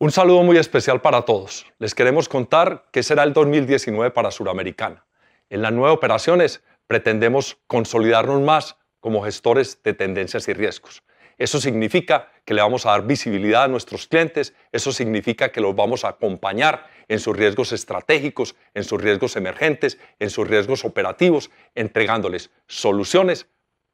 Un saludo muy especial para todos. Les queremos contar qué será el 2019 para Suramericana. En las nuevas operaciones pretendemos consolidarnos más como gestores de tendencias y riesgos. Eso significa que le vamos a dar visibilidad a nuestros clientes, eso significa que los vamos a acompañar en sus riesgos estratégicos, en sus riesgos emergentes, en sus riesgos operativos, entregándoles soluciones,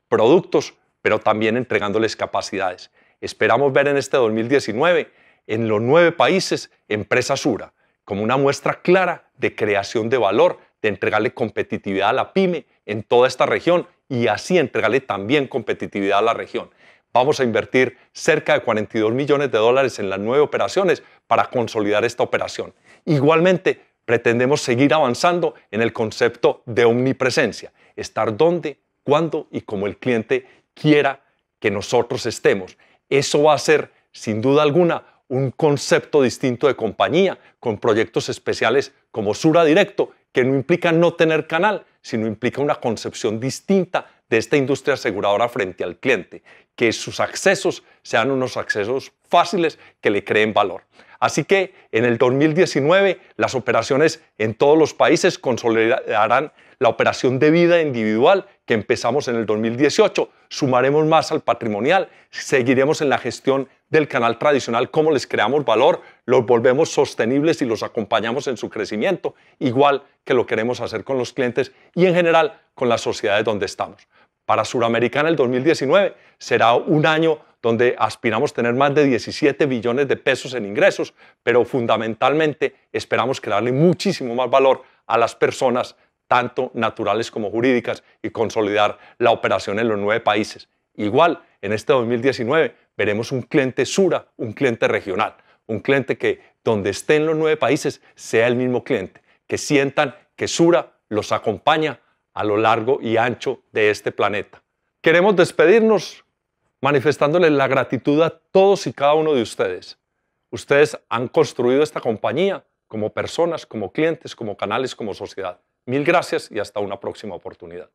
productos, pero también entregándoles capacidades. Esperamos ver en este 2019 en los nueve países Empresa Sura, como una muestra clara de creación de valor, de entregarle competitividad a la pyme en toda esta región y así entregarle también competitividad a la región. Vamos a invertir cerca de 42 millones de dólares en las nueve operaciones para consolidar esta operación. Igualmente, pretendemos seguir avanzando en el concepto de omnipresencia, estar donde, cuándo y como el cliente quiera que nosotros estemos. Eso va a ser, sin duda alguna, un concepto distinto de compañía, con proyectos especiales como Sura Directo, que no implica no tener canal, sino implica una concepción distinta de esta industria aseguradora frente al cliente, que sus accesos sean unos accesos fáciles que le creen valor. Así que en el 2019 las operaciones en todos los países consolidarán la operación de vida individual que empezamos en el 2018. Sumaremos más al patrimonial, seguiremos en la gestión del canal tradicional, cómo les creamos valor, los volvemos sostenibles y los acompañamos en su crecimiento, igual que lo queremos hacer con los clientes y en general con las sociedades donde estamos. Para Suramericana el 2019 será un año donde aspiramos tener más de 17 billones de pesos en ingresos, pero fundamentalmente esperamos crearle muchísimo más valor a las personas, tanto naturales como jurídicas, y consolidar la operación en los nueve países. Igual, en este 2019 veremos un cliente Sura, un cliente regional, un cliente que donde estén los nueve países sea el mismo cliente, que sientan que Sura los acompaña a lo largo y ancho de este planeta. Queremos despedirnos manifestándole la gratitud a todos y cada uno de ustedes. Ustedes han construido esta compañía como personas, como clientes, como canales, como sociedad. Mil gracias y hasta una próxima oportunidad.